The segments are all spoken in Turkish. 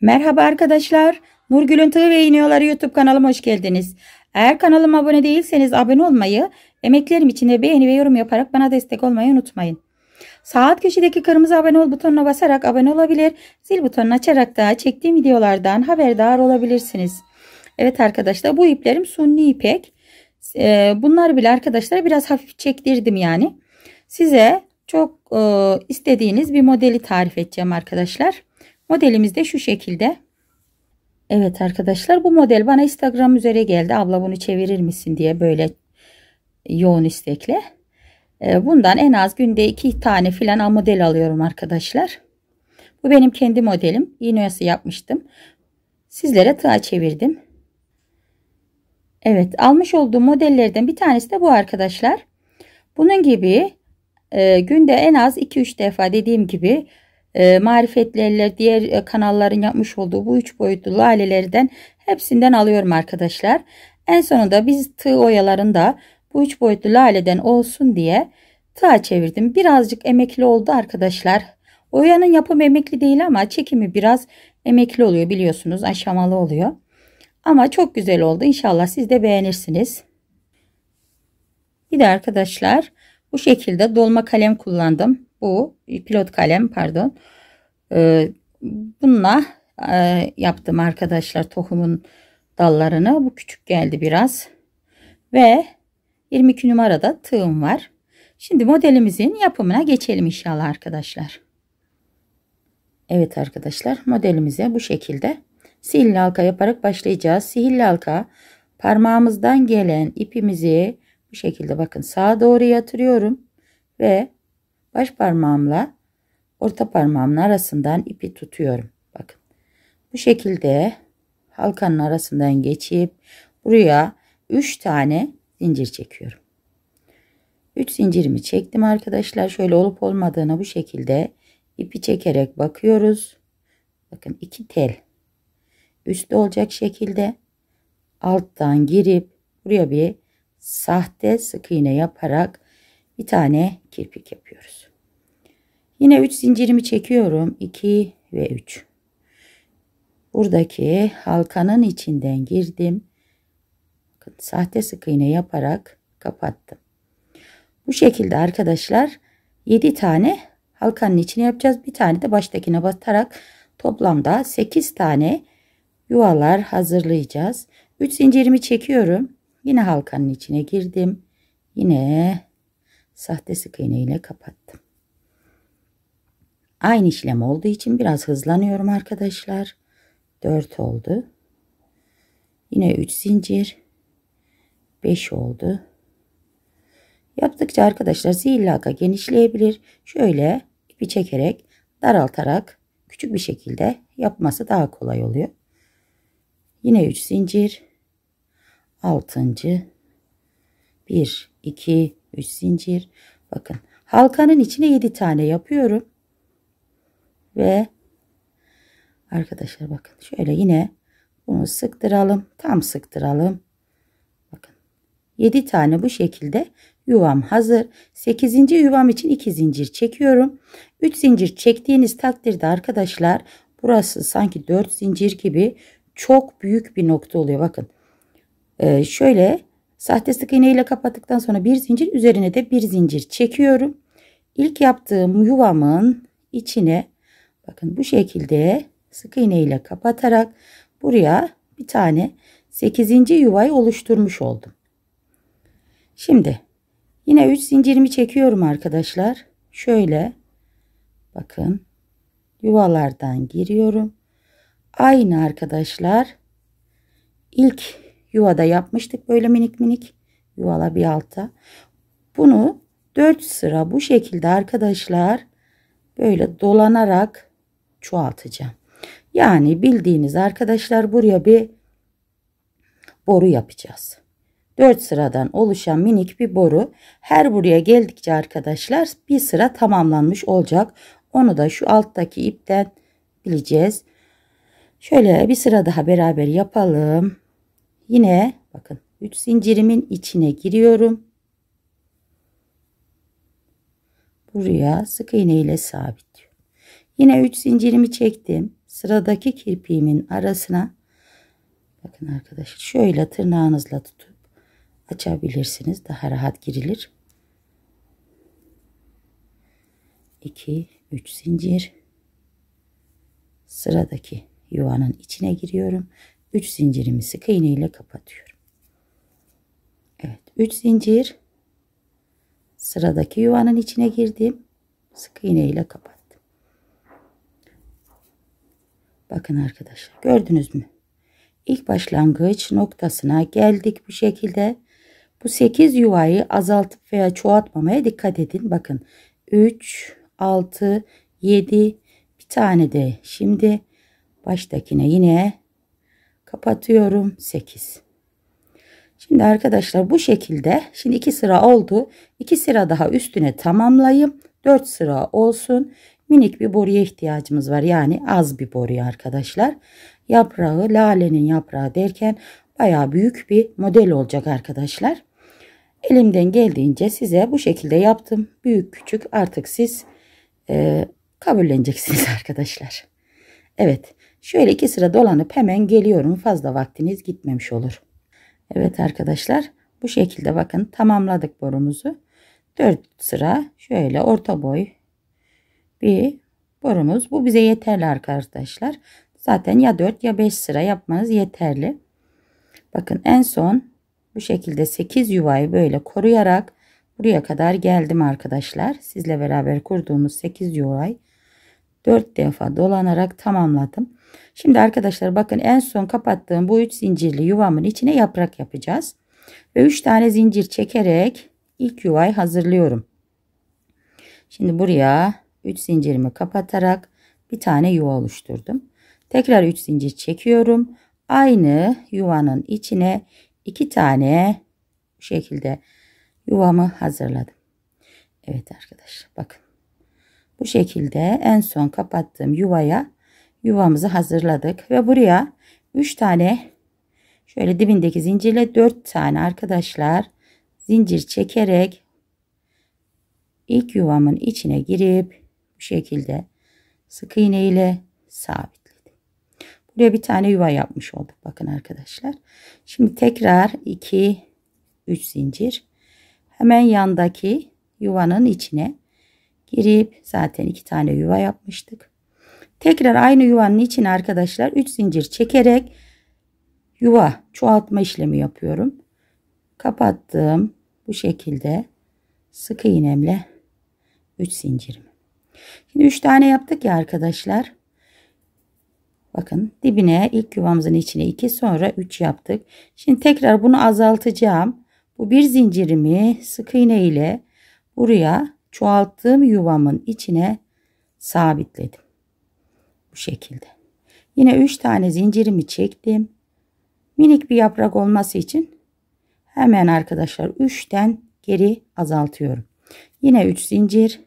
Merhaba arkadaşlar. Nurgül'ün Tığ ve İniyorları YouTube kanalıma hoş geldiniz. Eğer kanalıma abone değilseniz abone olmayı, emeklerim için de beğeni ve yorum yaparak bana destek olmayı unutmayın. Saat köşedeki kırmızı abone ol butonuna basarak abone olabilir, zil butonunu açarak da çektiğim videolardan haberdar olabilirsiniz. Evet arkadaşlar bu iplerim sunni ipek. Ee, Bunlar bile arkadaşlar biraz hafif çektirdim yani. Size çok e, istediğiniz bir modeli tarif edeceğim arkadaşlar. Modelimiz de şu şekilde. Evet arkadaşlar bu model bana Instagram üzere geldi. Abla bunu çevirir misin diye böyle yoğun istekle. Ee, bundan en az günde iki tane filan model alıyorum arkadaşlar. Bu benim kendi modelim. İğnesi yapmıştım. Sizlere tığa çevirdim. Evet almış olduğum modellerden bir tanesi de bu arkadaşlar. Bunun gibi e, günde en az 2-3 defa dediğim gibi e, marifetli eller diğer e, kanalların yapmış olduğu bu üç boyutlu lalelerden hepsinden alıyorum arkadaşlar. En sonunda biz tığ oyalarında bu üç boyutlu laleden olsun diye tığa çevirdim. Birazcık emekli oldu arkadaşlar. Oyanın yapımı emekli değil ama çekimi biraz emekli oluyor biliyorsunuz aşamalı oluyor. Ama çok güzel oldu. İnşallah siz de beğenirsiniz. Bir de arkadaşlar bu şekilde dolma kalem kullandım bu e, pilot kalem pardon. E, bununla e, yaptım arkadaşlar tohumun dallarını. Bu küçük geldi biraz. Ve 22 numarada tığım var. Şimdi modelimizin yapımına geçelim inşallah arkadaşlar. Evet arkadaşlar modelimize bu şekilde sihirli halka yaparak başlayacağız. Sihirli halka parmağımızdan gelen ipimizi bu şekilde bakın sağa doğru yatırıyorum ve Baş parmağımla orta parmağımın arasından ipi tutuyorum. Bakın bu şekilde halkanın arasından geçip buraya 3 tane zincir çekiyorum. 3 zincirimi çektim arkadaşlar. Şöyle olup olmadığına bu şekilde ipi çekerek bakıyoruz. Bakın iki tel üstte olacak şekilde alttan girip buraya bir sahte sık iğne yaparak bir tane kirpik yapıyoruz. Yine 3 zincirimi çekiyorum. 2 ve 3. Buradaki halkanın içinden girdim. sahte sık iğne yaparak kapattım. Bu şekilde arkadaşlar 7 tane halkanın içine yapacağız. Bir tane de baştakine batarak toplamda 8 tane yuvalar hazırlayacağız. 3 zincirimi çekiyorum. Yine halkanın içine girdim. Yine sahte sık iğne ile kapattım. Aynı işlem olduğu için biraz hızlanıyorum arkadaşlar. 4 oldu. Yine 3 zincir. 5 oldu. Yaptıkça arkadaşlar zillaka genişleyebilir. Şöyle ipi çekerek daraltarak küçük bir şekilde yapması daha kolay oluyor. Yine 3 zincir. 6. 1 2 3 zincir. Bakın halkanın içine 7 tane yapıyorum. Ve arkadaşlar bakın şöyle yine bunu sıktıralım. Tam sıktıralım. Bakın 7 tane bu şekilde yuvam hazır. 8. yuvam için 2 zincir çekiyorum. 3 zincir çektiğiniz takdirde arkadaşlar burası sanki 4 zincir gibi çok büyük bir nokta oluyor. Bakın ee, şöyle sahte sık iğne ile kapattıktan sonra bir zincir üzerine de bir zincir çekiyorum. İlk yaptığım yuvamın içine Bakın bu şekilde sık iğne ile kapatarak buraya bir tane 8. yuvayı oluşturmuş oldum. Şimdi yine 3 zincirimi çekiyorum arkadaşlar. Şöyle bakın yuvalardan giriyorum. Aynı arkadaşlar ilk yuvada yapmıştık böyle minik minik yuvala bir alta. Bunu 4 sıra bu şekilde arkadaşlar böyle dolanarak çoğaltacağım. Yani bildiğiniz arkadaşlar buraya bir boru yapacağız. 4 sıradan oluşan minik bir boru. Her buraya geldikçe arkadaşlar bir sıra tamamlanmış olacak. Onu da şu alttaki ipten bileceğiz. Şöyle bir sıra daha beraber yapalım. Yine bakın 3 zincirimin içine giriyorum. Buraya sık iğne ile sabit. Yine 3 zincirimi çektim. Sıradaki kirpiğimin arasına bakın arkadaşlar şöyle tırnağınızla tutup açabilirsiniz. Daha rahat girilir. 2 3 zincir sıradaki yuvanın içine giriyorum. 3 zincirimi sık iğne ile kapatıyorum. Evet 3 zincir sıradaki yuvanın içine girdim. Sık iğne ile kapat. Bakın arkadaşlar gördünüz mü? İlk başlangıç noktasına geldik bu şekilde. Bu 8 yuvayı azaltıp veya çoğaltmamaya dikkat edin. Bakın 3, 6, 7 bir tane de şimdi baştakine yine kapatıyorum 8. Şimdi arkadaşlar bu şekilde şimdi 2 sıra oldu. 2 sıra daha üstüne tamamlayayım. 4 sıra olsun minik bir boruya ihtiyacımız var. Yani az bir boruya arkadaşlar. Yaprağı lalenin yaprağı derken baya büyük bir model olacak arkadaşlar. Elimden geldiğince size bu şekilde yaptım. Büyük küçük artık siz e, kabulleneceksiniz arkadaşlar. Evet şöyle iki sıra dolanıp hemen geliyorum. Fazla vaktiniz gitmemiş olur. Evet arkadaşlar bu şekilde bakın tamamladık borumuzu. 4 sıra şöyle orta boy bir borumuz. Bu bize yeterli arkadaşlar. Zaten ya 4 ya 5 sıra yapmanız yeterli. Bakın en son bu şekilde 8 yuvayı böyle koruyarak buraya kadar geldim arkadaşlar. Sizle beraber kurduğumuz 8 yuvayı 4 defa dolanarak tamamladım. Şimdi arkadaşlar bakın en son kapattığım bu 3 zincirli yuvamın içine yaprak yapacağız. Ve 3 tane zincir çekerek ilk yuvayı hazırlıyorum. Şimdi buraya 3 zincirimi kapatarak bir tane yuva oluşturdum. Tekrar 3 zincir çekiyorum. Aynı yuvanın içine 2 tane bu şekilde yuvamı hazırladım. Evet arkadaşlar bakın. Bu şekilde en son kapattığım yuvaya yuvamızı hazırladık ve buraya 3 tane şöyle dibindeki zincirle 4 tane arkadaşlar zincir çekerek ilk yuvamın içine girip bu şekilde sık iğne ile sabitledim. Buraya bir tane yuva yapmış olduk bakın arkadaşlar. Şimdi tekrar 2 3 zincir hemen yandaki yuvanın içine girip zaten iki tane yuva yapmıştık. Tekrar aynı yuvanın içine arkadaşlar 3 zincir çekerek yuva çoğaltma işlemi yapıyorum. Kapattım bu şekilde sık iğnemle 3 zincirim. Şimdi 3 tane yaptık ya arkadaşlar. Bakın dibine ilk yuvamızın içine 2 sonra 3 yaptık. Şimdi tekrar bunu azaltacağım. Bu bir zincirimi sık iğne ile buraya çoğalttığım yuvamın içine sabitledim. Bu şekilde. Yine 3 tane zincirimi çektim. Minik bir yaprak olması için hemen arkadaşlar 3'ten geri azaltıyorum. Yine 3 zincir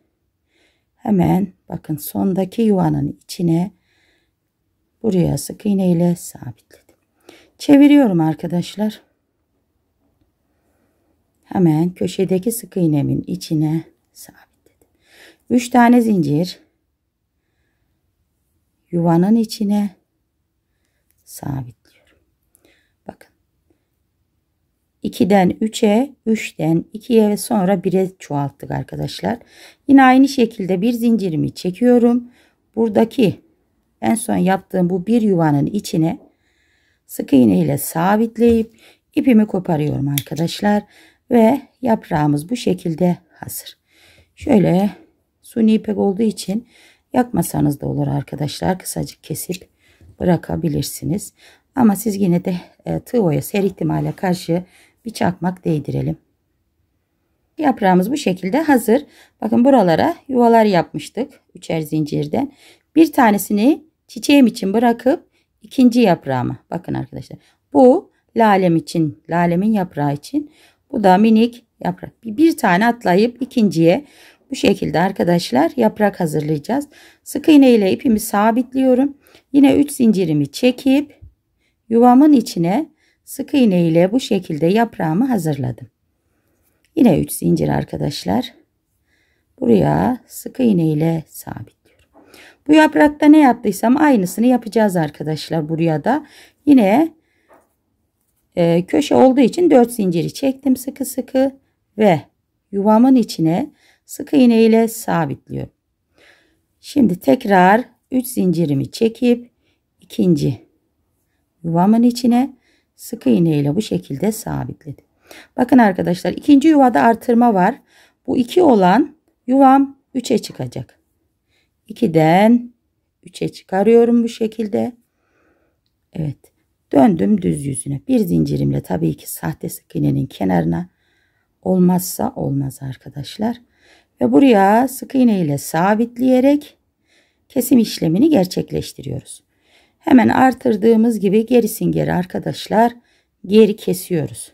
hemen bakın sondaki yuvanın içine buraya sık iğne ile sabitledim. Çeviriyorum arkadaşlar. Hemen köşedeki sık iğnemin içine sabitledim. 3 tane zincir yuvanın içine sabit. 2'den 3'e, 3'ten 2'ye ve sonra 1'e çoğalttık arkadaşlar. Yine aynı şekilde bir zincirimi çekiyorum. Buradaki en son yaptığım bu bir yuvanın içine sık iğne ile sabitleyip ipimi koparıyorum arkadaşlar. Ve yaprağımız bu şekilde hazır. Şöyle suni ipek olduğu için yakmasanız da olur arkadaşlar. Kısacık kesip bırakabilirsiniz. Ama siz yine de e, tığ oyası ihtimale karşı bir çakmak değdirelim. Yaprağımız bu şekilde hazır. Bakın buralara yuvalar yapmıştık. Üçer zincirden. Bir tanesini çiçeğim için bırakıp ikinci yaprağıma. Bakın arkadaşlar. Bu lalem için. Lalemin yaprağı için. Bu da minik yaprak. Bir tane atlayıp ikinciye bu şekilde arkadaşlar yaprak hazırlayacağız. Sık iğne ile ipimi sabitliyorum. Yine 3 zincirimi çekip Yuvamın içine sık iğne ile bu şekilde yaprağımı hazırladım. Yine 3 zincir arkadaşlar. Buraya sık iğne ile sabitliyorum. Bu yaprakta ne yaptıysam aynısını yapacağız arkadaşlar buraya da. Yine e, köşe olduğu için 4 zinciri çektim sıkı sıkı ve yuvamın içine sık iğne ile sabitliyorum. Şimdi tekrar 3 zincirimi çekip ikinci Yuvamın içine sık iğne ile bu şekilde sabitledim. Bakın arkadaşlar ikinci yuvada artırma var. Bu 2 olan yuvam 3'e çıkacak. 2'den 3'e çıkarıyorum bu şekilde. Evet döndüm düz yüzüne. Bir zincirimle tabii ki sahte sık iğnenin kenarına olmazsa olmaz arkadaşlar. Ve buraya sık iğne ile sabitleyerek kesim işlemini gerçekleştiriyoruz. Hemen artırdığımız gibi gerisin geri arkadaşlar geri kesiyoruz.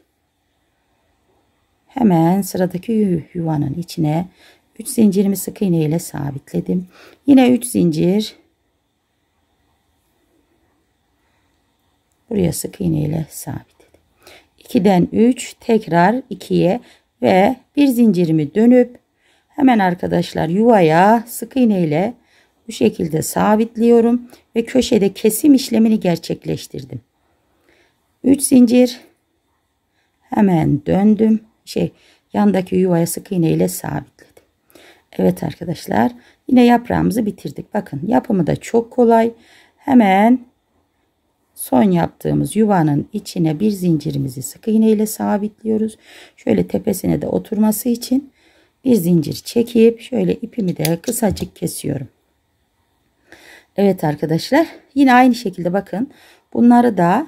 Hemen sıradaki yuvanın içine 3 zincirimi sık iğne ile sabitledim. Yine 3 zincir buraya sık iğne ile sabitledim. 2'den 3 tekrar 2'ye ve bir zincirimi dönüp hemen arkadaşlar yuvaya sık iğne ile bu şekilde sabitliyorum ve köşede kesim işlemini gerçekleştirdim. 3 zincir hemen döndüm. Şey yandaki yuvaya sık iğne ile sabitledim. Evet arkadaşlar yine yaprağımızı bitirdik. Bakın yapımı da çok kolay. Hemen son yaptığımız yuvanın içine bir zincirimizi sık iğne ile sabitliyoruz. Şöyle tepesine de oturması için bir zincir çekip şöyle ipimi de kısacık kesiyorum. Evet arkadaşlar yine aynı şekilde bakın bunları da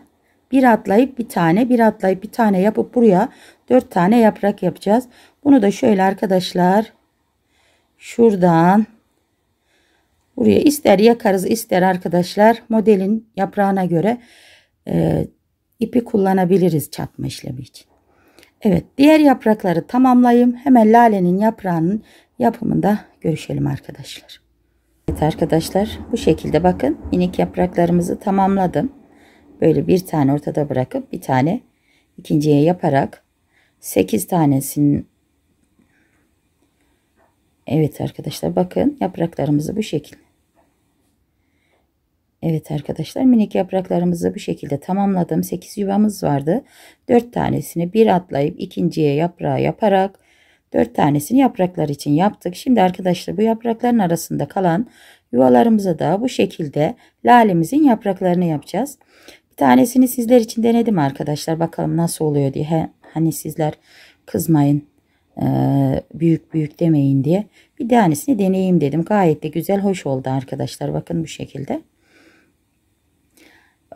bir atlayıp bir tane bir atlayıp bir tane yapıp buraya dört tane yaprak yapacağız. Bunu da şöyle arkadaşlar şuradan buraya ister yakarız ister arkadaşlar modelin yaprağına göre e, ipi kullanabiliriz çatma işlemi için. Evet diğer yaprakları tamamlayayım. Hemen lalenin yaprağının yapımında görüşelim arkadaşlar. Evet arkadaşlar bu şekilde bakın minik yapraklarımızı tamamladım. Böyle bir tane ortada bırakıp bir tane ikinciye yaparak 8 tanesinin Evet arkadaşlar bakın yapraklarımızı bu şekilde. Evet arkadaşlar minik yapraklarımızı bu şekilde tamamladım. 8 yuvamız vardı. 4 tanesini bir atlayıp ikinciye yaprağı yaparak 4 tanesini yapraklar için yaptık. Şimdi arkadaşlar bu yaprakların arasında kalan yuvalarımıza da bu şekilde lalemizin yapraklarını yapacağız. Bir tanesini sizler için denedim arkadaşlar. Bakalım nasıl oluyor diye. He, hani sizler kızmayın e, büyük büyük demeyin diye. Bir tanesini deneyeyim dedim. Gayet de güzel hoş oldu arkadaşlar. Bakın bu şekilde.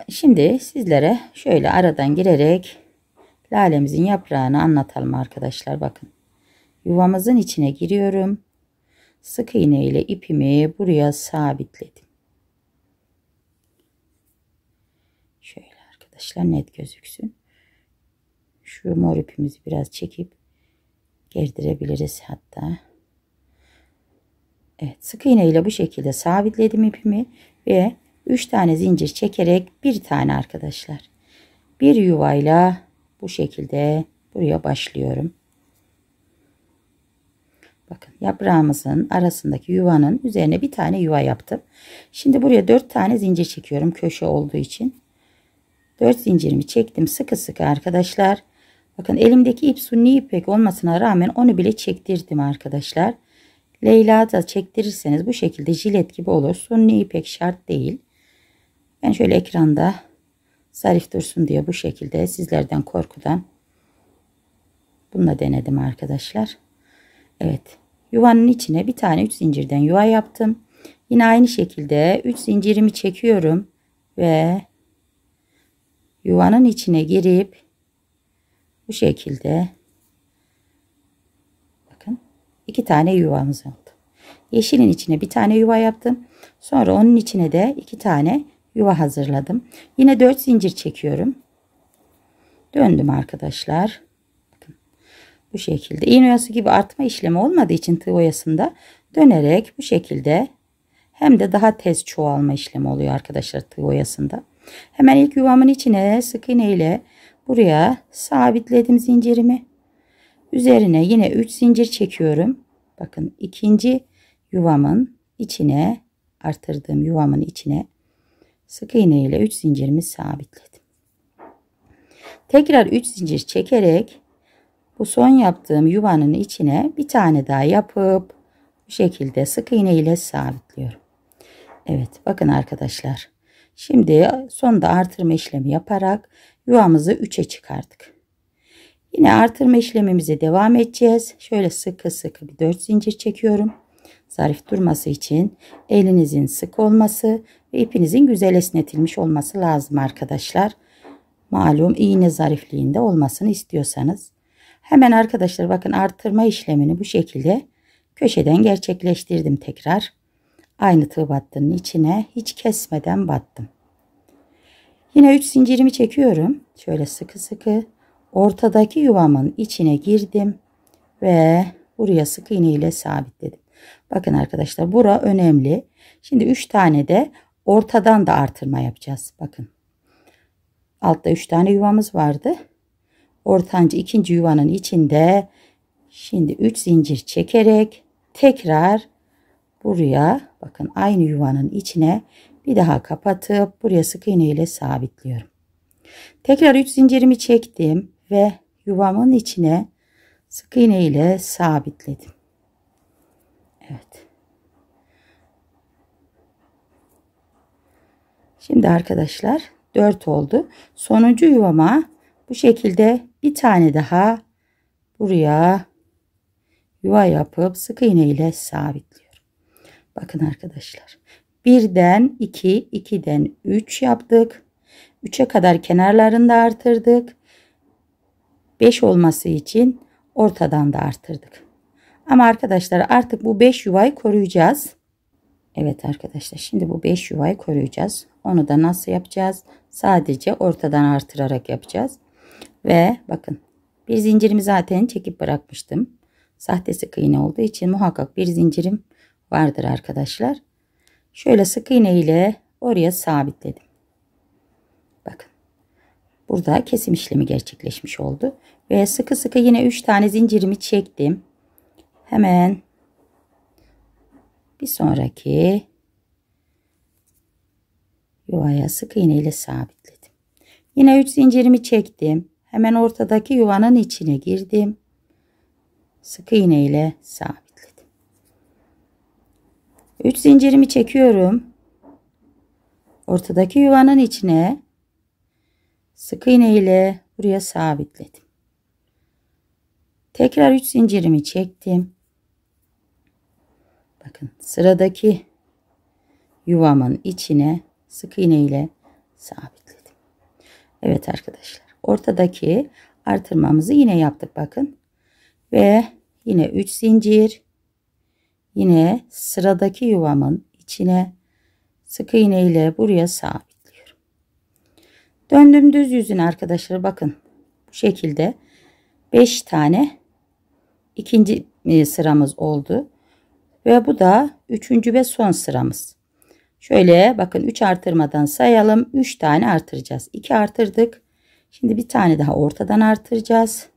Şimdi sizlere şöyle aradan girerek lalemizin yaprağını anlatalım arkadaşlar. Bakın. Yuvamızın içine giriyorum. Sık iğne ile ipimi buraya sabitledim. Şöyle arkadaşlar net gözüksün. Şu mor ipimizi biraz çekip gerdirebiliriz hatta. Evet sık iğne ile bu şekilde sabitledim ipimi ve 3 tane zincir çekerek bir tane arkadaşlar. Bir yuvayla bu şekilde buraya başlıyorum. Bakın yaprağımızın arasındaki yuvanın üzerine bir tane yuva yaptım. Şimdi buraya 4 tane zincir çekiyorum köşe olduğu için. 4 zincirimi çektim sıkı sıkı arkadaşlar. Bakın elimdeki ip sunni ipek olmasına rağmen onu bile çektirdim arkadaşlar. Leyla da çektirirseniz bu şekilde jilet gibi olur. Sunni ipek şart değil. Ben şöyle ekranda zarif dursun diye bu şekilde sizlerden korkudan bununla denedim arkadaşlar. Evet Yuvanın içine bir tane 3 zincirden yuva yaptım. Yine aynı şekilde 3 zincirimi çekiyorum ve yuvanın içine girip bu şekilde bakın iki tane yuvamız oldu. Yeşilin içine bir tane yuva yaptım. Sonra onun içine de iki tane yuva hazırladım. Yine 4 zincir çekiyorum. Döndüm arkadaşlar bu şekilde iğne oyası gibi artma işlemi olmadığı için tığ oyasında dönerek bu şekilde hem de daha tez çoğalma işlemi oluyor arkadaşlar tığ oyasında. Hemen ilk yuvamın içine sık iğne ile buraya sabitledim zincirimi. Üzerine yine 3 zincir çekiyorum. Bakın ikinci yuvamın içine artırdığım yuvamın içine sık iğne ile 3 zincirimi sabitledim. Tekrar 3 zincir çekerek bu son yaptığım yuvanın içine bir tane daha yapıp bu şekilde sık iğne ile sabitliyorum. Evet bakın arkadaşlar. Şimdi sonda artırma işlemi yaparak yuvamızı 3'e çıkardık. Yine artırma işlemimize devam edeceğiz. Şöyle sıkı sıkı bir 4 zincir çekiyorum. Zarif durması için elinizin sık olması ve ipinizin güzel esnetilmiş olması lazım arkadaşlar. Malum iğne zarifliğinde olmasını istiyorsanız Hemen arkadaşlar bakın artırma işlemini bu şekilde köşeden gerçekleştirdim tekrar. Aynı tığ battının içine hiç kesmeden battım. Yine 3 zincirimi çekiyorum. Şöyle sıkı sıkı ortadaki yuvamın içine girdim ve buraya sık iğne ile sabitledim. Bakın arkadaşlar bura önemli. Şimdi 3 tane de ortadan da artırma yapacağız. Bakın altta 3 tane yuvamız vardı ortancı ikinci yuvanın içinde şimdi 3 zincir çekerek tekrar buraya bakın aynı yuvanın içine bir daha kapatıp buraya sık iğne ile sabitliyorum. Tekrar 3 zincirimi çektim ve yuvamın içine sık iğne ile sabitledim. Evet. Şimdi arkadaşlar 4 oldu. Sonuncu yuvama bu şekilde bir tane daha buraya yuva yapıp sık iğne ile sabitliyorum. Bakın arkadaşlar. Birden 2, iki, 2'den 3 yaptık. 3'e kadar kenarlarını da artırdık. 5 olması için ortadan da artırdık. Ama arkadaşlar artık bu 5 yuvayı koruyacağız. Evet arkadaşlar şimdi bu 5 yuvayı koruyacağız. Onu da nasıl yapacağız? Sadece ortadan artırarak yapacağız. Ve bakın bir zincirimi zaten çekip bırakmıştım. Sahtesi sık iğne olduğu için muhakkak bir zincirim vardır arkadaşlar. Şöyle sık iğne ile oraya sabitledim. Bakın. Burada kesim işlemi gerçekleşmiş oldu. Ve sıkı sıkı yine 3 tane zincirimi çektim. Hemen bir sonraki yuvaya sık iğne ile sabitledim. Yine 3 zincirimi çektim. Hemen ortadaki yuvanın içine girdim. Sık iğne ile sabitledim. 3 zincirimi çekiyorum. Ortadaki yuvanın içine sık iğne ile buraya sabitledim. Tekrar 3 zincirimi çektim. Bakın sıradaki yuvamın içine sık iğne ile sabitledim. Evet arkadaşlar ortadaki artırmamızı yine yaptık bakın. Ve yine 3 zincir. Yine sıradaki yuvamın içine sık iğne ile buraya sabitliyorum. Döndüm düz yüzün arkadaşlar bakın. Bu şekilde 5 tane ikinci e, sıramız oldu. Ve bu da üçüncü ve son sıramız. Şöyle bakın 3 artırmadan sayalım. 3 tane artıracağız. 2 artırdık. Şimdi bir tane daha ortadan artıracağız.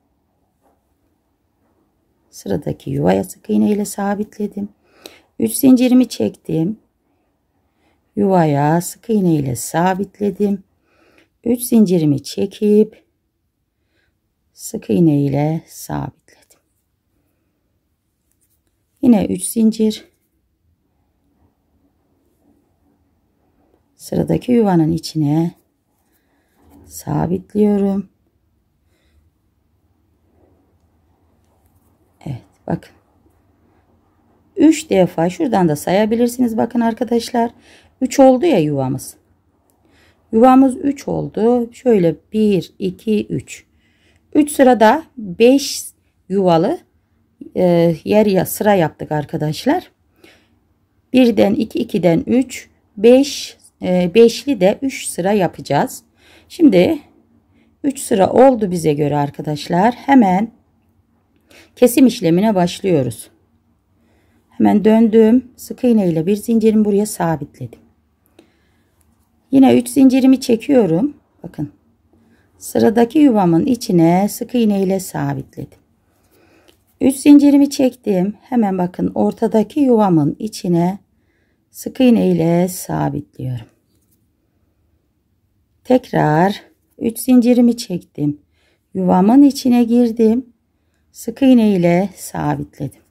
Sıradaki yuvaya sık iğne ile sabitledim. 3 zincirimi çektim. Yuvaya sık iğne ile sabitledim. 3 zincirimi çekip sık iğne ile sabitledim. Yine 3 zincir. Sıradaki yuvanın içine sabitliyorum. Evet bakın. 3 defa şuradan da sayabilirsiniz bakın arkadaşlar. 3 oldu ya yuvamız. Yuvamız 3 oldu. Şöyle 1 2 3. 3 sırada 5 yuvalı e, yer ya sıra yaptık arkadaşlar. 1'den 2 2'den 3 5 5'li de 3 sıra yapacağız. Şimdi 3 sıra oldu bize göre arkadaşlar. Hemen kesim işlemine başlıyoruz. Hemen döndüm. Sık iğne ile bir zincirimi buraya sabitledim. Yine 3 zincirimi çekiyorum. Bakın. Sıradaki yuvamın içine sık iğne ile sabitledim. 3 zincirimi çektim. Hemen bakın ortadaki yuvamın içine sık iğne ile sabitliyorum tekrar 3 zincirimi çektim yuvamın içine girdim sık iğne ile sabitledim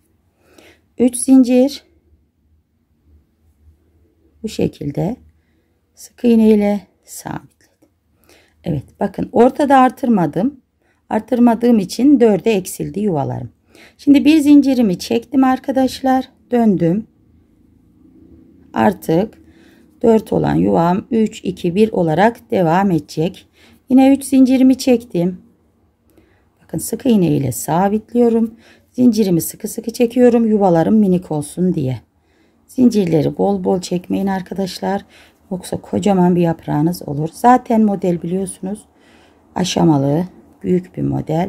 3 zincir bu şekilde sık iğne ile sabitledim Evet bakın ortada artırmadım artırmadığım için 4'e eksildi yuvalarım şimdi bir zincirimi çektim arkadaşlar döndüm artık 4 olan yuvam 3 2 1 olarak devam edecek. Yine 3 zincirimi çektim. Bakın sık iğne ile sabitliyorum. Zincirimi sıkı sıkı çekiyorum yuvalarım minik olsun diye. Zincirleri bol bol çekmeyin arkadaşlar. Yoksa kocaman bir yaprağınız olur. Zaten model biliyorsunuz aşamalı büyük bir model.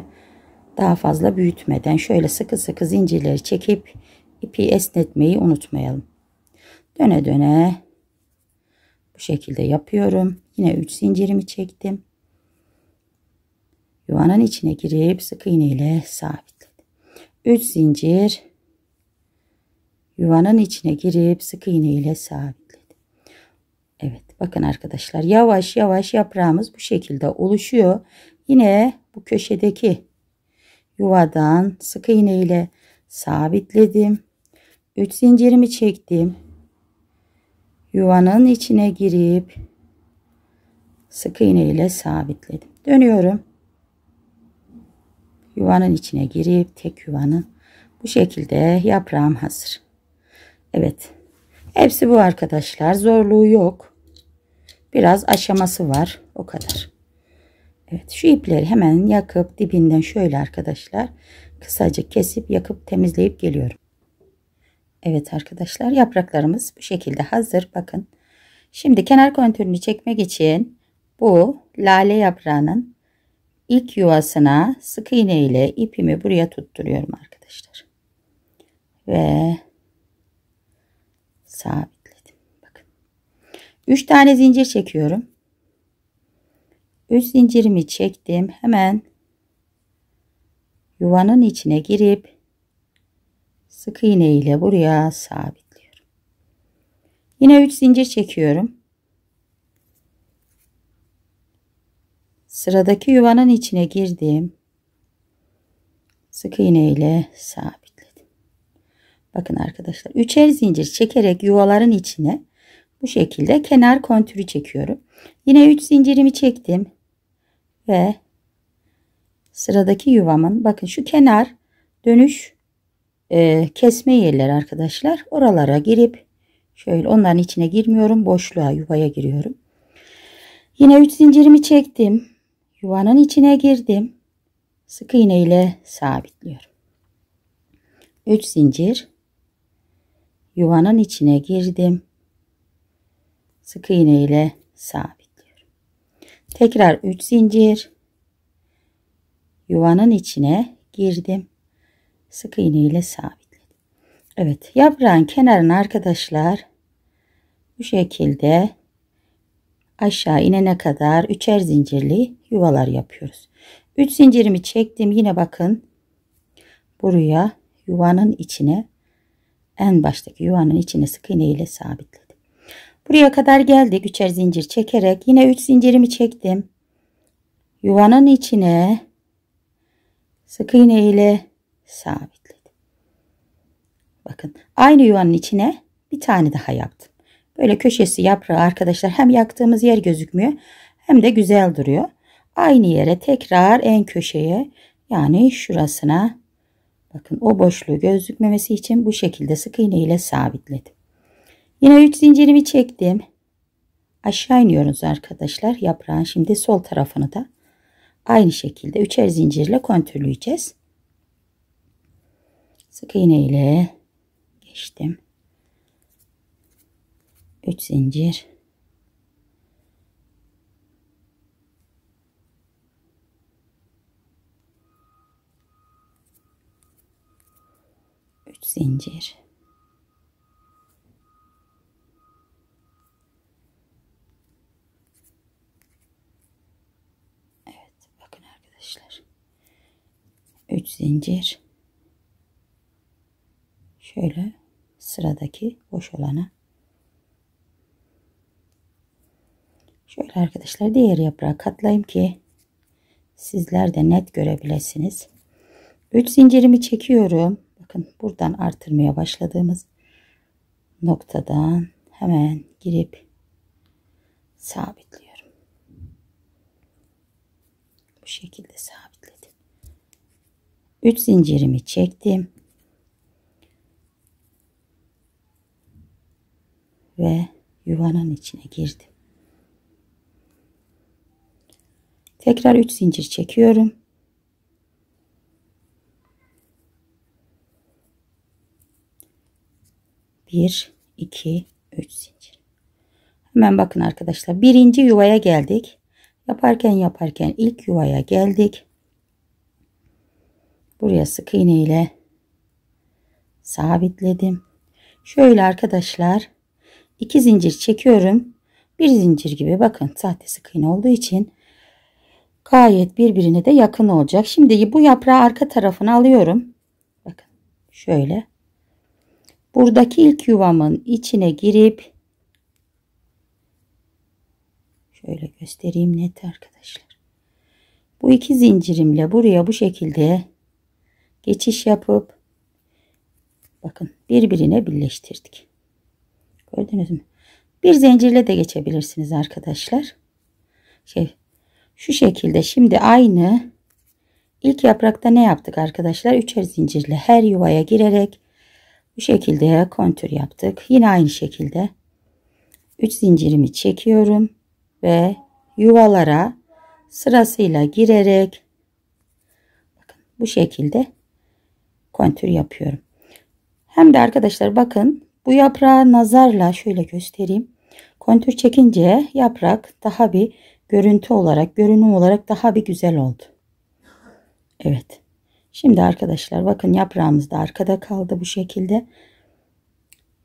Daha fazla büyütmeden şöyle sıkı sıkı zincirleri çekip ipi esnetmeyi unutmayalım. Döne döne bu şekilde yapıyorum yine 3 zincirimi çektim yuvanın içine girip sık iğne ile sabitledim 3 zincir yuvanın içine girip sık iğne ile sabitledim Evet bakın arkadaşlar yavaş yavaş yaprağımız bu şekilde oluşuyor yine bu köşedeki yuvadan sık iğne ile sabitledim 3 zincirimi çektim yuvanın içine girip sık iğne ile sabitledim. Dönüyorum. Yuvanın içine girip tek yuvanın bu şekilde yaprağım hazır. Evet. Hepsi bu arkadaşlar. Zorluğu yok. Biraz aşaması var. O kadar. Evet. Şu ipleri hemen yakıp dibinden şöyle arkadaşlar kısacık kesip yakıp temizleyip geliyorum. Evet arkadaşlar yapraklarımız bu şekilde hazır. Bakın. Şimdi kenar kontürünü çekmek için bu lale yaprağının ilk yuvasına sık iğne ile ipimi buraya tutturuyorum arkadaşlar. Ve sabitledim. Bakın. 3 tane zincir çekiyorum. 3 zincirimi çektim. Hemen yuvanın içine girip sık iğne ile buraya sabitliyorum. Yine 3 zincir çekiyorum. Sıradaki yuvanın içine girdim. Sık iğne ile sabitledim. Bakın arkadaşlar üçer zincir çekerek yuvaların içine bu şekilde kenar kontürü çekiyorum. Yine 3 zincirimi çektim ve sıradaki yuvamın bakın şu kenar dönüş e, kesme yerler arkadaşlar. Oralara girip şöyle onların içine girmiyorum. Boşluğa yuvaya giriyorum. Yine 3 zincirimi çektim. Yuvanın içine girdim. Sık iğne ile sabitliyorum. 3 zincir. Yuvanın içine girdim. Sık iğne ile sabitliyorum. Tekrar 3 zincir. Yuvanın içine girdim sık iğne ile sabitledim. Evet yaprağın kenarını arkadaşlar bu şekilde aşağı inene kadar üçer zincirli yuvalar yapıyoruz. 3 zincirimi çektim yine bakın buraya yuvanın içine en baştaki yuvanın içine sık iğne ile sabitledim. Buraya kadar geldik üçer zincir çekerek yine 3 zincirimi çektim. Yuvanın içine sık iğne ile sabitledim. Bakın aynı yuvanın içine bir tane daha yaptım. Böyle köşesi yaprağı arkadaşlar hem yaktığımız yer gözükmüyor hem de güzel duruyor. Aynı yere tekrar en köşeye yani şurasına bakın o boşluğu gözükmemesi için bu şekilde sık iğne ile sabitledim. Yine 3 zincirimi çektim. Aşağı iniyoruz arkadaşlar. Yaprağın şimdi sol tarafını da aynı şekilde üçer zincirle kontürleyeceğiz sık iğne ile geçtim. 3 zincir üç zincir Evet bakın arkadaşlar 3 zincir şöyle sıradaki boş olana şöyle arkadaşlar diğer yaprağı katlayayım ki sizler de net görebilirsiniz 3 zincirimi çekiyorum bakın buradan artırmaya başladığımız noktadan hemen girip sabitliyorum bu şekilde sabitledim 3 zincirimi çektim ve yuvanın içine girdim. Tekrar 3 zincir çekiyorum. Bir, iki, üç zincir. Hemen bakın arkadaşlar. Birinci yuvaya geldik. Yaparken yaparken ilk yuvaya geldik. Buraya sık iğne ile sabitledim. Şöyle arkadaşlar 2 zincir çekiyorum. Bir zincir gibi bakın sahtesi kıyın olduğu için gayet birbirine de yakın olacak. Şimdi bu yaprağı arka tarafına alıyorum. Bakın şöyle. Buradaki ilk yuvamın içine girip şöyle göstereyim net arkadaşlar. Bu iki zincirimle buraya bu şekilde geçiş yapıp bakın birbirine birleştirdik. Gördünüz mü? Bir zincirle de geçebilirsiniz arkadaşlar. Şey, şu şekilde şimdi aynı ilk yaprakta ne yaptık arkadaşlar? Üçer zincirle her yuvaya girerek bu şekilde kontür yaptık. Yine aynı şekilde 3 zincirimi çekiyorum ve yuvalara sırasıyla girerek bakın bu şekilde kontür yapıyorum. Hem de arkadaşlar bakın bu yaprağı nazarla şöyle göstereyim. Kontür çekince yaprak daha bir görüntü olarak, görünüm olarak daha bir güzel oldu. Evet. Şimdi arkadaşlar bakın yaprağımız da arkada kaldı bu şekilde.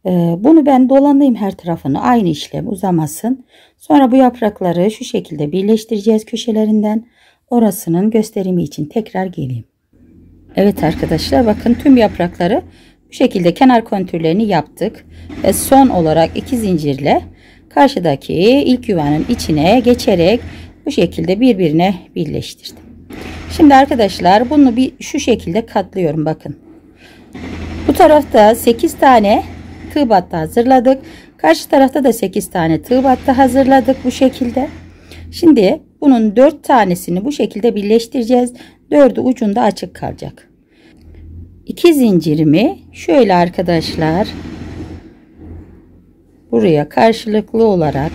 Ee, bunu ben dolanayım her tarafını. Aynı işlem uzamasın. Sonra bu yaprakları şu şekilde birleştireceğiz köşelerinden. Orasının gösterimi için tekrar geleyim. Evet arkadaşlar bakın tüm yaprakları bu şekilde kenar kontürlerini yaptık. Ve son olarak iki zincirle karşıdaki ilk yuvanın içine geçerek bu şekilde birbirine birleştirdim. Şimdi arkadaşlar bunu bir şu şekilde katlıyorum bakın. Bu tarafta 8 tane tığ battı hazırladık. Karşı tarafta da 8 tane tığ battı hazırladık bu şekilde. Şimdi bunun 4 tanesini bu şekilde birleştireceğiz. 4'ü ucunda açık kalacak. 2 zincirimi şöyle arkadaşlar buraya karşılıklı olarak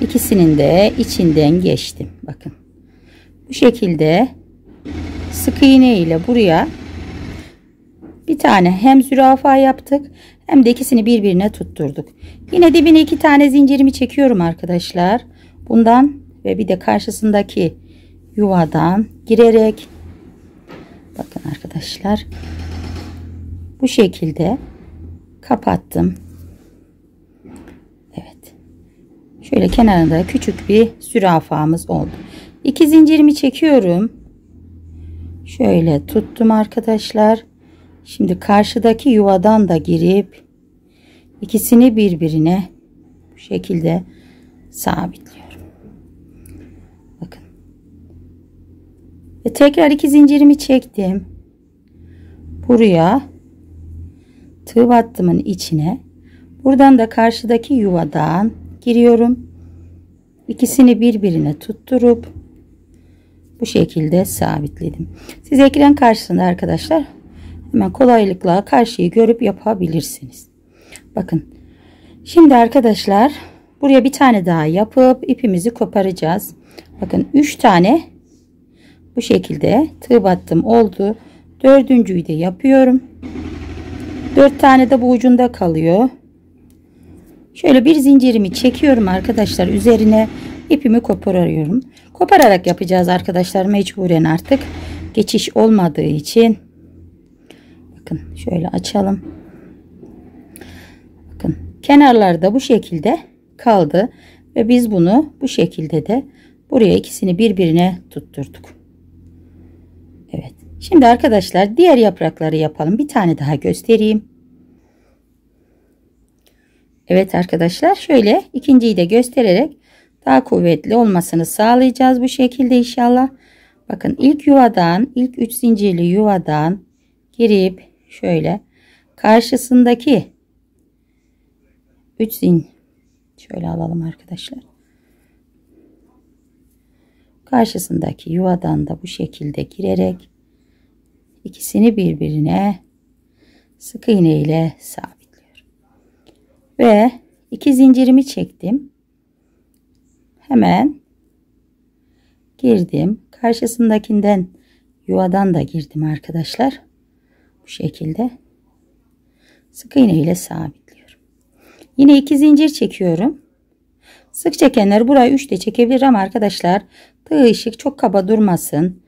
ikisinin de içinden geçtim. Bakın bu şekilde sık iğne ile buraya bir tane hem zürafa yaptık hem de ikisini birbirine tutturduk. Yine dibine iki tane zincirimi çekiyorum arkadaşlar. Bundan ve bir de karşısındaki yuvadan girerek bakın arkadaşlar bu şekilde kapattım. Evet. Şöyle kenarında küçük bir sürafamız oldu. İki zincirimi çekiyorum. Şöyle tuttum arkadaşlar. Şimdi karşıdaki yuvadan da girip ikisini birbirine bu şekilde sabitliyorum. Bakın. Ve tekrar iki zincirimi çektim. Buraya tığ battımın hani içine buradan da karşıdaki yuvadan giriyorum ikisini birbirine tutturup bu şekilde sabitledim siz ekran karşısında arkadaşlar hemen kolaylıkla karşıyı görüp yapabilirsiniz bakın şimdi arkadaşlar buraya bir tane daha yapıp ipimizi koparacağız bakın 3 tane bu şekilde tığ battım oldu dördüncüyü de yapıyorum 4 tane de bu ucunda kalıyor. Şöyle bir zincirimi çekiyorum arkadaşlar. Üzerine ipimi koparıyorum. Kopararak yapacağız arkadaşlar mecburen artık. Geçiş olmadığı için. Bakın şöyle açalım. Bakın kenarlarda bu şekilde kaldı. Ve biz bunu bu şekilde de buraya ikisini birbirine tutturduk. Şimdi arkadaşlar diğer yaprakları yapalım. Bir tane daha göstereyim. Evet arkadaşlar şöyle ikinciyi de göstererek daha kuvvetli olmasını sağlayacağız bu şekilde inşallah. Bakın ilk yuvadan ilk 3 zincirli yuvadan girip şöyle karşısındaki 3 zincir şöyle alalım arkadaşlar. Karşısındaki yuvadan da bu şekilde girerek ikisini birbirine sık iğne ile sabitliyorum. Ve iki zincirimi çektim. Hemen girdim. Karşısındakinden yuvadan da girdim arkadaşlar. Bu şekilde sık iğne ile sabitliyorum. Yine iki zincir çekiyorum. Sık çekenler burayı 3 de çekebilir ama arkadaşlar tığ ışık çok kaba durmasın.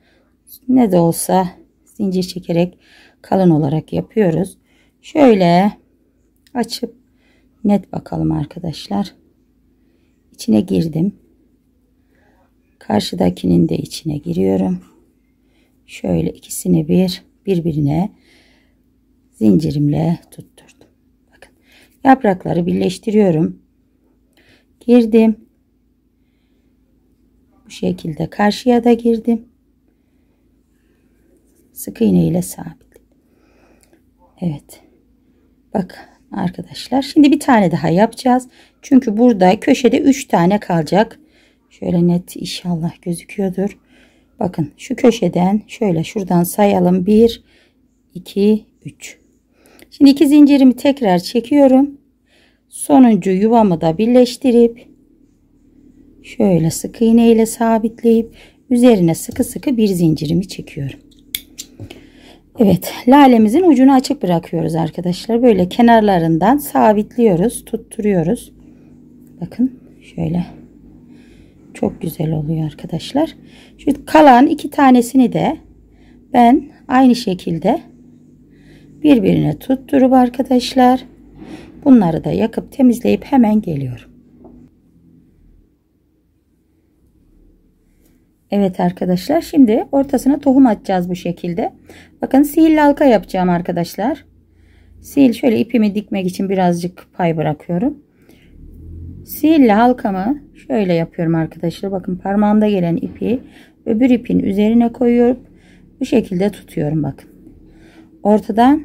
Ne de olsa zincir çekerek kalın olarak yapıyoruz. Şöyle açıp net bakalım arkadaşlar. İçine girdim. Karşıdakinin de içine giriyorum. Şöyle ikisini bir birbirine zincirimle tutturdum. Bakın yaprakları birleştiriyorum. Girdim. Bu şekilde karşıya da girdim sık iğne ile sabit. Evet. Bak arkadaşlar şimdi bir tane daha yapacağız. Çünkü burada köşede 3 tane kalacak. Şöyle net inşallah gözüküyordur. Bakın şu köşeden şöyle şuradan sayalım. 1 2 3. Şimdi iki zincirimi tekrar çekiyorum. Sonuncu yuvamı da birleştirip şöyle sık iğne ile sabitleyip üzerine sıkı sıkı bir zincirimi çekiyorum. Evet lalemizin ucunu açık bırakıyoruz arkadaşlar. Böyle kenarlarından sabitliyoruz tutturuyoruz. Bakın şöyle çok güzel oluyor arkadaşlar. Şu kalan iki tanesini de ben aynı şekilde birbirine tutturup arkadaşlar bunları da yakıp temizleyip hemen geliyorum. Evet arkadaşlar şimdi ortasına tohum atacağız bu şekilde. Bakın sihirli halka yapacağım arkadaşlar. Sihir şöyle ipimi dikmek için birazcık pay bırakıyorum. Sihirli halkamı şöyle yapıyorum arkadaşlar. Bakın parmağımda gelen ipi öbür ipin üzerine koyuyorum. Bu şekilde tutuyorum bakın. Ortadan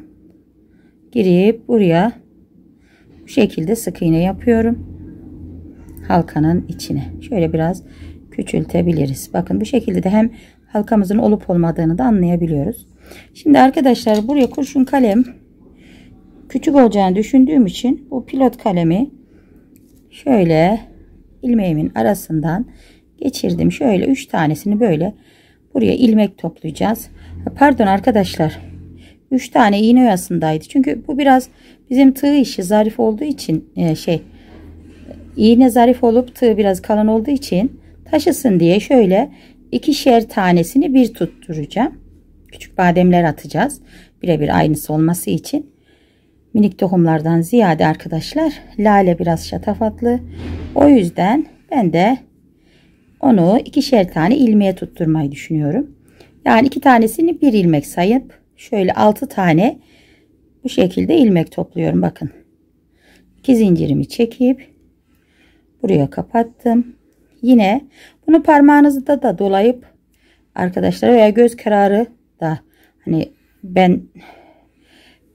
girip buraya bu şekilde sık iğne yapıyorum. Halkanın içine. Şöyle biraz küçültebiliriz. Bakın bu şekilde de hem halkamızın olup olmadığını da anlayabiliyoruz. Şimdi arkadaşlar buraya kurşun kalem küçük olacağını düşündüğüm için bu pilot kalemi şöyle ilmeğimin arasından geçirdim. Şöyle 3 tanesini böyle buraya ilmek toplayacağız. Pardon arkadaşlar 3 tane iğne oyasındaydı. Çünkü bu biraz bizim tığ işi zarif olduğu için e, şey iğne zarif olup tığ biraz kalın olduğu için Taşısın diye şöyle ikişer tanesini bir tutturacağım. Küçük bademler atacağız. Birebir aynısı olması için. Minik tohumlardan ziyade arkadaşlar lale biraz şatafatlı. O yüzden ben de onu ikişer tane ilmeğe tutturmayı düşünüyorum. Yani iki tanesini bir ilmek sayıp şöyle altı tane bu şekilde ilmek topluyorum. Bakın iki zincirimi çekip buraya kapattım. Yine bunu parmağınızda da dolayıp arkadaşlar veya göz kararı da hani ben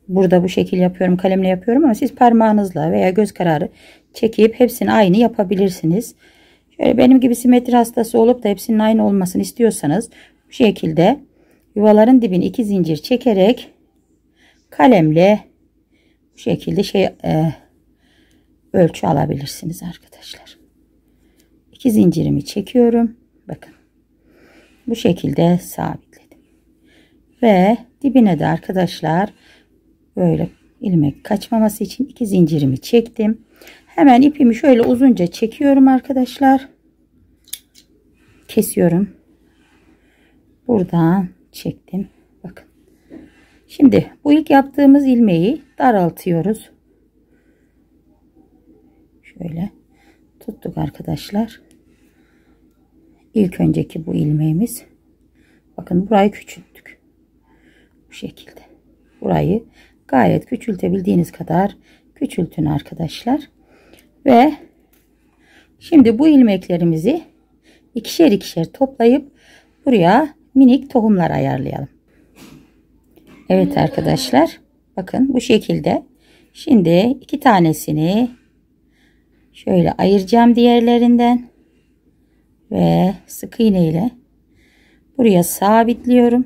burada bu şekil yapıyorum kalemle yapıyorum ama siz parmağınızla veya göz kararı çekip hepsini aynı yapabilirsiniz. Şöyle benim gibi simetri hastası olup da hepsinin aynı olmasını istiyorsanız bu şekilde yuvaların dibini iki zincir çekerek kalemle bu şekilde şey e, ölçü alabilirsiniz arkadaşlar. İki zincirimi çekiyorum. Bakın. Bu şekilde sabitledim. Ve dibine de arkadaşlar böyle ilmek kaçmaması için iki zincirimi çektim. Hemen ipimi şöyle uzunca çekiyorum arkadaşlar. Kesiyorum. Buradan çektim. Bakın. Şimdi bu ilk yaptığımız ilmeği daraltıyoruz. Şöyle tuttuk arkadaşlar ilk önceki bu ilmeğimiz bakın burayı küçülttük bu şekilde burayı gayet küçültebildiğiniz kadar küçültün arkadaşlar ve şimdi bu ilmeklerimizi ikişer ikişer toplayıp buraya minik tohumlar ayarlayalım Evet arkadaşlar bakın bu şekilde şimdi iki tanesini şöyle ayıracağım diğerlerinden ve sık iğne ile buraya sabitliyorum.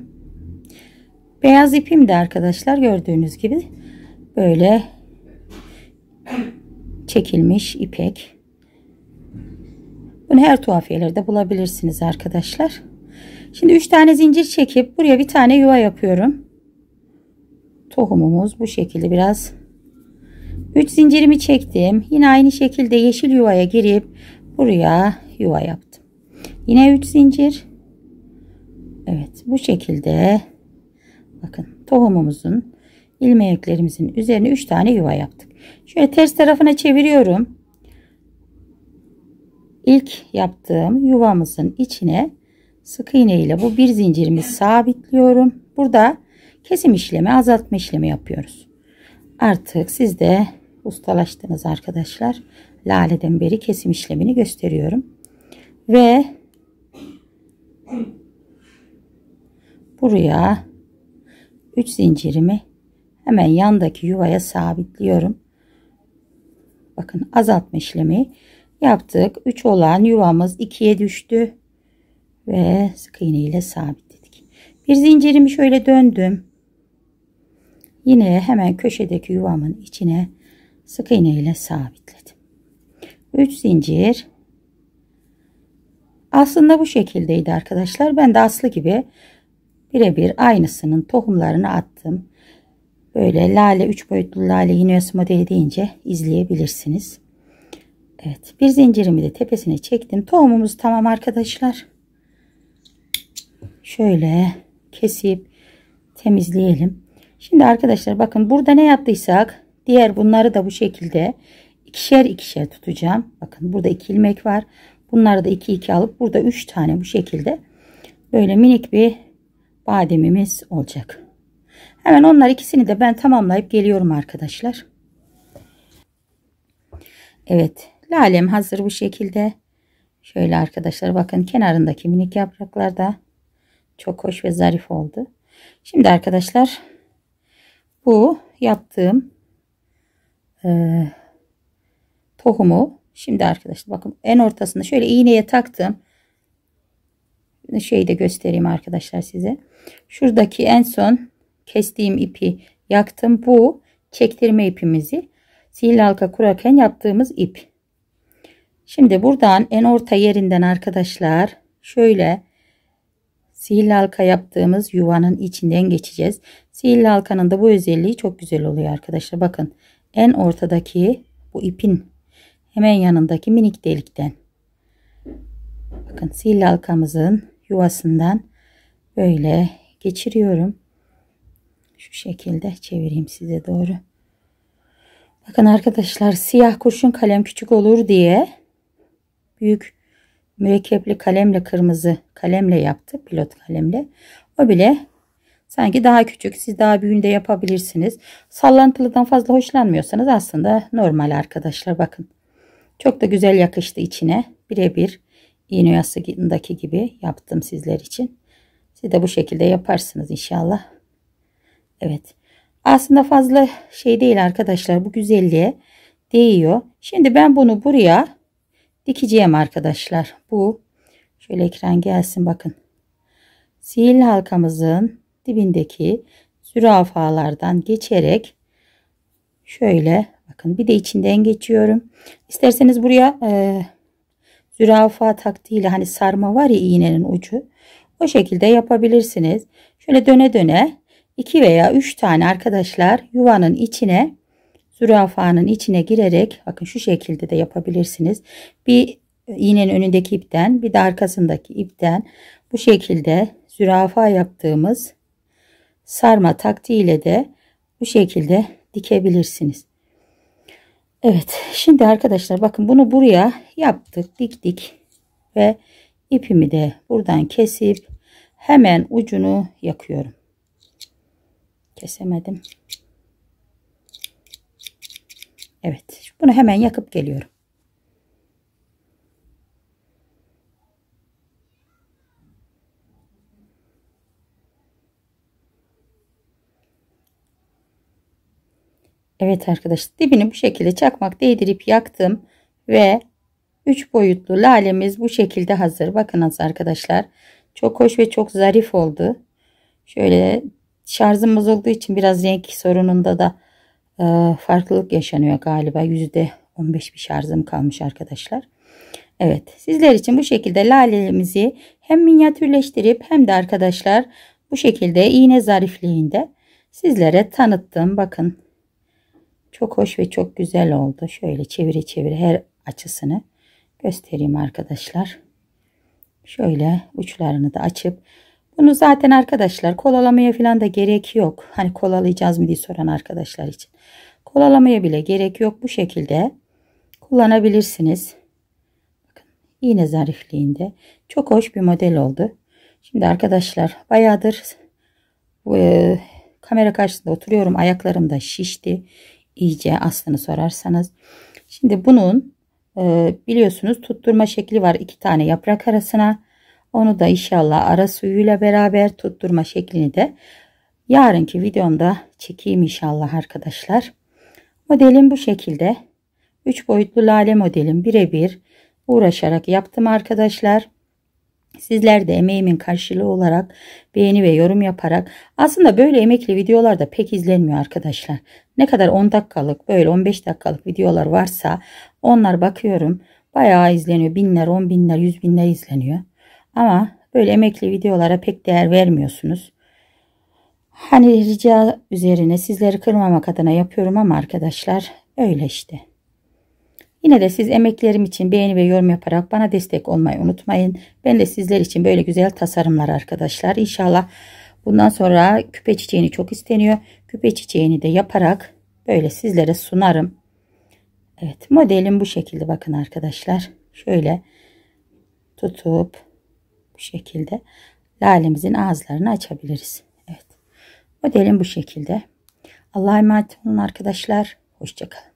Beyaz ipim de arkadaşlar gördüğünüz gibi böyle çekilmiş ipek. Bunu her tuhafiyelerde bulabilirsiniz arkadaşlar. Şimdi 3 tane zincir çekip buraya bir tane yuva yapıyorum. Tohumumuz bu şekilde biraz 3 zincirimi çektim. Yine aynı şekilde yeşil yuvaya girip buraya yuva yaptım. Yine 3 zincir. Evet bu şekilde bakın tohumumuzun ilmeklerimizin üzerine 3 tane yuva yaptık. Şöyle ters tarafına çeviriyorum. İlk yaptığım yuvamızın içine sık iğne ile bu bir zincirimi sabitliyorum. Burada kesim işlemi azaltma işlemi yapıyoruz. Artık siz de ustalaştınız arkadaşlar. Laleden beri kesim işlemini gösteriyorum. Ve Buraya 3 zincirimi hemen yandaki yuvaya sabitliyorum. Bakın azaltma işlemi yaptık. 3 olan yuvamız 2'ye düştü. Ve sık iğne ile sabitledik. Bir zincirimi şöyle döndüm. Yine hemen köşedeki yuvamın içine sık iğne ile sabitledim. 3 zincir aslında bu şekildeydi arkadaşlar. Ben de aslı gibi birebir aynısının tohumlarını attım. Böyle lale üç boyutlu lale Ineos modeli deyince izleyebilirsiniz. Evet bir zincirimi de tepesine çektim. Tohumumuz tamam arkadaşlar. Şöyle kesip temizleyelim. Şimdi arkadaşlar bakın burada ne yaptıysak diğer bunları da bu şekilde ikişer ikişer tutacağım. Bakın burada iki ilmek var. Bunları da 2 2 alıp burada 3 tane bu şekilde böyle minik bir bademimiz olacak. Hemen onlar ikisini de ben tamamlayıp geliyorum arkadaşlar. Evet lalem hazır bu şekilde. Şöyle arkadaşlar bakın kenarındaki minik yapraklar da çok hoş ve zarif oldu. Şimdi arkadaşlar bu yaptığım e, tohumu Şimdi arkadaşlar bakın en ortasında şöyle iğneye taktım. Şeyi de göstereyim arkadaşlar size. Şuradaki en son kestiğim ipi yaktım. Bu çektirme ipimizi sihirli halka kurarken yaptığımız ip. Şimdi buradan en orta yerinden arkadaşlar şöyle sihirli halka yaptığımız yuvanın içinden geçeceğiz. Sihirli halkanın da bu özelliği çok güzel oluyor arkadaşlar. Bakın en ortadaki bu ipin hemen yanındaki minik delikten. Bakın sihirli halkamızın yuvasından böyle geçiriyorum. Şu şekilde çevireyim size doğru. Bakın arkadaşlar siyah kurşun kalem küçük olur diye büyük mürekkepli kalemle kırmızı kalemle yaptı Pilot kalemle. O bile sanki daha küçük. Siz daha büyüğünde yapabilirsiniz. Sallantılıdan fazla hoşlanmıyorsanız aslında normal arkadaşlar bakın. Çok da güzel yakıştı içine. Birebir iğne yasındaki gibi yaptım sizler için. Siz de bu şekilde yaparsınız inşallah. Evet. Aslında fazla şey değil arkadaşlar. Bu güzelliğe değiyor. Şimdi ben bunu buraya dikeceğim arkadaşlar. Bu şöyle ekran gelsin bakın. Sil halkamızın dibindeki zürafalardan geçerek şöyle bakın bir de içinden geçiyorum. İsterseniz buraya e, zürafa taktiğiyle hani sarma var ya iğnenin ucu. O şekilde yapabilirsiniz. Şöyle döne döne iki veya üç tane arkadaşlar yuvanın içine zürafanın içine girerek bakın şu şekilde de yapabilirsiniz. Bir iğnenin önündeki ipten bir de arkasındaki ipten bu şekilde zürafa yaptığımız sarma taktiğiyle de bu şekilde dikebilirsiniz. Evet şimdi arkadaşlar bakın bunu buraya yaptık diktik ve ipimi de buradan kesip hemen ucunu yakıyorum. Kesemedim. Evet bunu hemen yakıp geliyorum. Evet arkadaşlar dibini bu şekilde çakmak değdirip yaktım ve 3 boyutlu lalemiz bu şekilde hazır. Bakınız arkadaşlar çok hoş ve çok zarif oldu. Şöyle şarjımız olduğu için biraz renk sorununda da e, farklılık yaşanıyor galiba. %15 bir şarjım kalmış arkadaşlar. Evet sizler için bu şekilde lalemizi hem minyatürleştirip hem de arkadaşlar bu şekilde iğne zarifliğinde sizlere tanıttım. Bakın çok hoş ve çok güzel oldu. Şöyle çevire çevire her açısını göstereyim arkadaşlar. Şöyle uçlarını da açıp bunu zaten arkadaşlar kolalamaya falan da gerek yok. Hani kolalayacağız mı diye soran arkadaşlar için. Kolalamaya bile gerek yok. Bu şekilde kullanabilirsiniz. Bakın iğne zarifliğinde çok hoş bir model oldu. Şimdi arkadaşlar bayağıdır e, kamera karşısında oturuyorum. Ayaklarım da şişti iyice aslını sorarsanız. Şimdi bunun e, biliyorsunuz tutturma şekli var iki tane yaprak arasına. Onu da inşallah ara suyuyla beraber tutturma şeklini de yarınki videomda çekeyim inşallah arkadaşlar. Modelim bu şekilde. 3 boyutlu lale modelim birebir uğraşarak yaptım arkadaşlar. Sizler de emeğimin karşılığı olarak beğeni ve yorum yaparak aslında böyle emekli videolar da pek izlenmiyor arkadaşlar. Ne kadar 10 dakikalık böyle 15 dakikalık videolar varsa onlar bakıyorum bayağı izleniyor. Binler, on binler, yüz binler izleniyor. Ama böyle emekli videolara pek değer vermiyorsunuz. Hani rica üzerine sizleri kırmamak adına yapıyorum ama arkadaşlar öyle işte. Yine de siz emeklerim için beğeni ve yorum yaparak bana destek olmayı unutmayın. Ben de sizler için böyle güzel tasarımlar arkadaşlar. İnşallah bundan sonra küpe çiçeğini çok isteniyor. Küpe çiçeğini de yaparak böyle sizlere sunarım. Evet modelim bu şekilde bakın arkadaşlar. Şöyle tutup bu şekilde lalemizin ağızlarını açabiliriz. Evet modelim bu şekilde. Allah'a emanet olun arkadaşlar. Hoşçakalın.